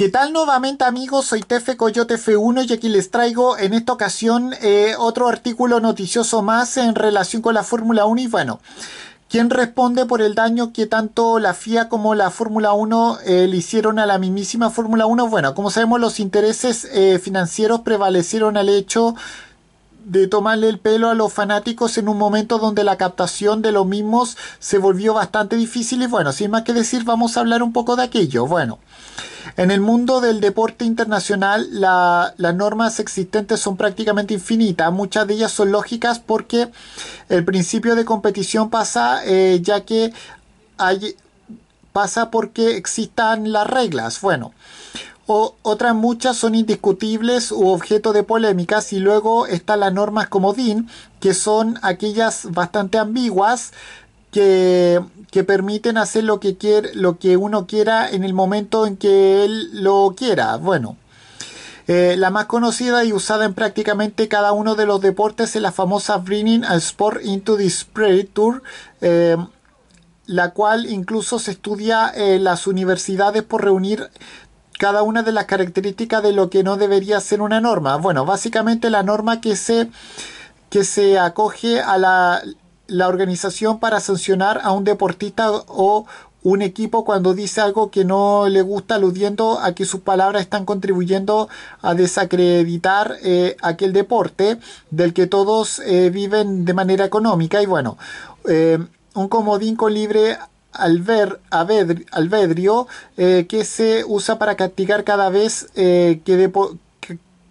¿Qué tal nuevamente amigos? Soy Tefe Coyote F1 y aquí les traigo en esta ocasión eh, otro artículo noticioso más en relación con la Fórmula 1 y bueno, ¿quién responde por el daño que tanto la FIA como la Fórmula 1 eh, le hicieron a la mismísima Fórmula 1? Bueno, como sabemos los intereses eh, financieros prevalecieron al hecho de tomarle el pelo a los fanáticos en un momento donde la captación de los mismos se volvió bastante difícil y bueno, sin más que decir vamos a hablar un poco de aquello. Bueno. En el mundo del deporte internacional, las normas existentes son prácticamente infinitas. Muchas de ellas son lógicas porque el principio de competición pasa eh, ya que hay, pasa porque existan las reglas. Bueno, otras muchas son indiscutibles u objeto de polémicas y luego están las normas comodín, que son aquellas bastante ambiguas que, permiten hacer lo que, lo que uno quiera en el momento en que él lo quiera. Bueno, eh, la más conocida y usada en prácticamente cada uno de los deportes es la famosa Bringing a Sport into the Spray Tour, eh, la cual incluso se estudia en las universidades por reunir cada una de las características de lo que no debería ser una norma. Bueno, básicamente la norma que se, que se acoge a la la organización para sancionar a un deportista o un equipo cuando dice algo que no le gusta aludiendo a que sus palabras están contribuyendo a desacreditar eh, aquel deporte del que todos eh, viven de manera económica y bueno eh, un comodín con libre albedrio que se usa para castigar cada vez que,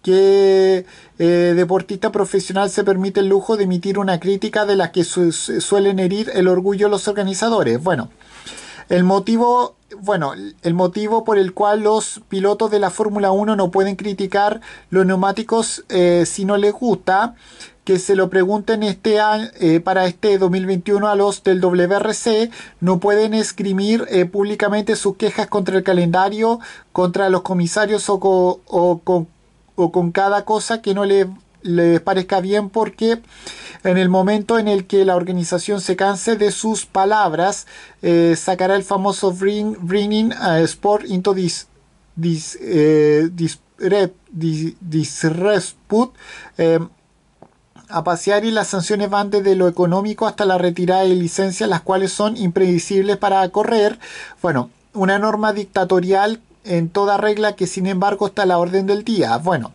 qué eh, deportista profesional se permite el lujo de emitir una crítica de la que suelen herir el orgullo los organizadores. Bueno, el motivo, bueno, el motivo por el cual los pilotos de la Fórmula 1 no pueden criticar los neumáticos eh, si no les gusta, que se lo pregunten este eh, para este 2021 a los del WRC, no pueden escribir públicamente sus quejas contra el calendario, contra los comisarios o, o con o con cada cosa que no les, parezca bien porque en el momento en el que la organización se canse de sus palabras eh, sacará el famoso bringing a eh, sport into this, this, eh, a pasear y las sanciones van desde lo económico hasta la retirada de licencias, las cuales son impredecibles para correr. Bueno, una norma dictatorial en toda regla que sin embargo está a la orden del día. Bueno,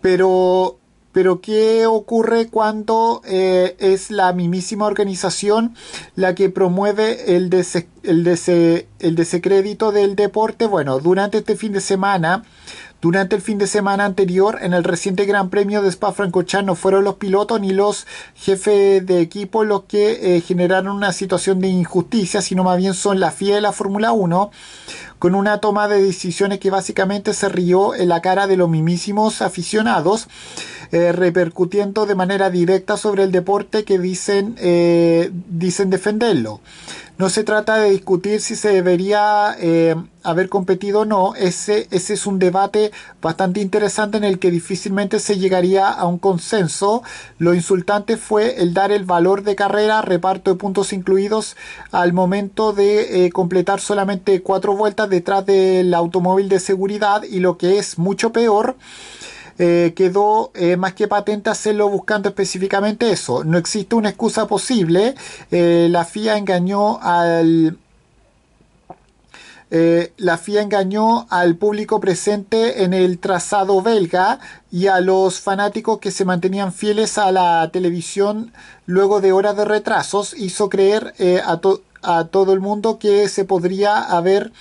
pero, pero ¿qué ocurre cuando eh, es la mismísima organización la que promueve el, el, el desecrédito del deporte? Bueno, durante este fin de semana... Durante el fin de semana anterior, en el reciente Gran Premio de Spa-Francorchamps, no fueron los pilotos ni los jefes de equipo los que eh, generaron una situación de injusticia, sino más bien son la FIA de la Fórmula 1, con una toma de decisiones que básicamente se rió en la cara de los mismísimos aficionados. Eh, repercutiendo de manera directa sobre el deporte que dicen, eh, dicen defenderlo. No se trata de discutir si se debería eh, haber competido o no. Ese, ese es un debate bastante interesante en el que difícilmente se llegaría a un consenso. Lo insultante fue el dar el valor de carrera, reparto de puntos incluidos, al momento de completar solamente cuatro vueltas detrás del automóvil de seguridad y lo que es mucho peor. Eh, quedó eh, más que patente hacerlo buscando específicamente eso. No existe una excusa posible. Eh, la FIA engañó al... la FIA engañó al público presente en el trazado belga y a los fanáticos que se mantenían fieles a la televisión luego de horas de retrasos hizo creer a todos a todo el mundo que se podría haber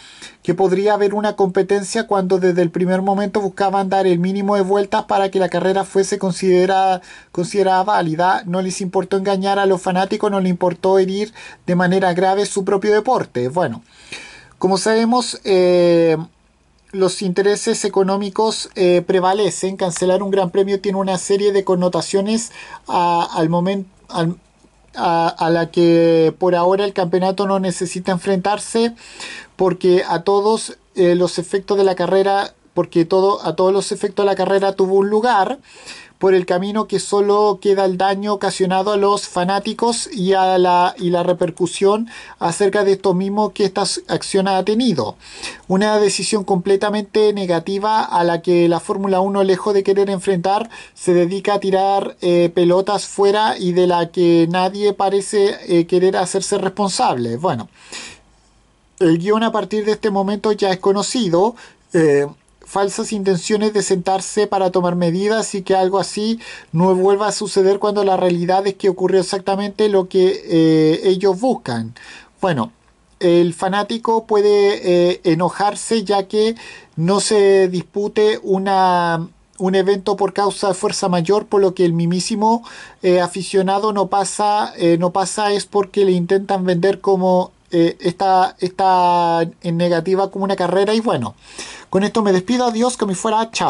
que podría haber una competencia cuando desde el primer momento buscaban dar el mínimo de vueltas para que la carrera fuese considerada, considerada válida. No les importó engañar a los fanáticos, no les importó herir de manera grave su propio deporte. Bueno, como sabemos, eh, los intereses económicos eh, prevalecen. Cancelar un gran premio tiene una serie de connotaciones al momento a, la que por ahora el campeonato no necesita enfrentarse porque a todos eh, los efectos de la carrera porque todo, a todos los efectos de la carrera tuvo un lugar por el camino que solo queda el daño ocasionado a los fanáticos y, a la, y la repercusión acerca de esto mismo que esta acción ha tenido. Una decisión completamente negativa a la que la Fórmula 1, lejos de querer enfrentar, se dedica a tirar eh, pelotas fuera y de la que nadie parece eh, querer hacerse responsable. Bueno, el guión a partir de este momento ya es conocido. Eh, falsas intenciones de sentarse para tomar medidas y que algo así no vuelva a suceder cuando la realidad es que ocurrió exactamente lo que eh, ellos buscan. Bueno, el fanático puede eh, enojarse ya que no se dispute una un evento por causa de fuerza mayor, por lo que el mimísimo eh, aficionado no pasa, no pasa es porque le intentan vender como eh, está en negativa como una carrera. Y bueno, con esto me despido. Adiós, que me fuera. Chao.